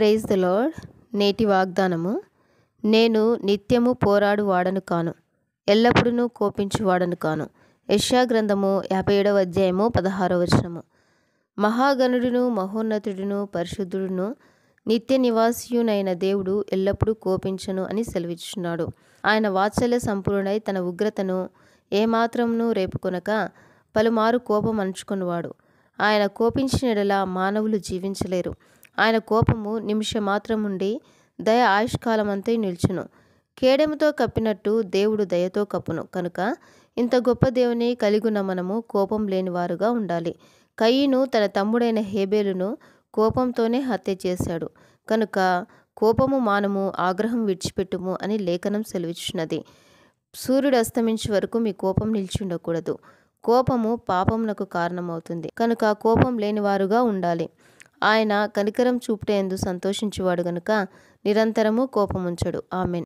praise the నేటి వాగ్దానము నేను నిత్యము పోరాడు వాడను కాను ఎల్లప్పుడూ కోపించు వాడను కాను యష్యా గ్రంథము యాభై ఏడవ అధ్యాయము పదహారవ వచనము మహాగణుడును మహోన్నతుడును పరిశుద్ధుడును నిత్య నివాసియునైన దేవుడు ఎల్లప్పుడూ కోపించను అని సెలవిచ్చున్నాడు ఆయన వాత్సల్య సంపూర్ణై తన ఉగ్రతను ఏమాత్రమును రేపుకొనక పలుమారు కోపం అంచుకున్నవాడు ఆయన కోపించిన మానవులు జీవించలేరు ఆయన కోపము నిమిషం మాత్రముండి దయ ఆయుష్కాలమంతా నిల్చును కేడెముతో కప్పినట్టు దేవుడు దయతో కప్పును కనుక ఇంత గొప్ప దేవుని కలిగిన మనము కోపం లేనివారుగా ఉండాలి కయ్యను తన తమ్ముడైన హేబేలును కోపంతోనే హత్య చేశాడు కనుక కోపము మానము ఆగ్రహం విడిచిపెట్టుము అని లేఖనం సెలవిచ్చినది సూర్యుడు అస్తమించే వరకు మీ కోపం నిలిచి ఉండకూడదు కోపము పాపమునకు కారణమవుతుంది కనుక కోపం లేనివారుగా ఉండాలి ఆయన కనికరం చూపుటేందు సంతోషించువాడు గనుక నిరంతరము కోపముంచడు ఆమెన్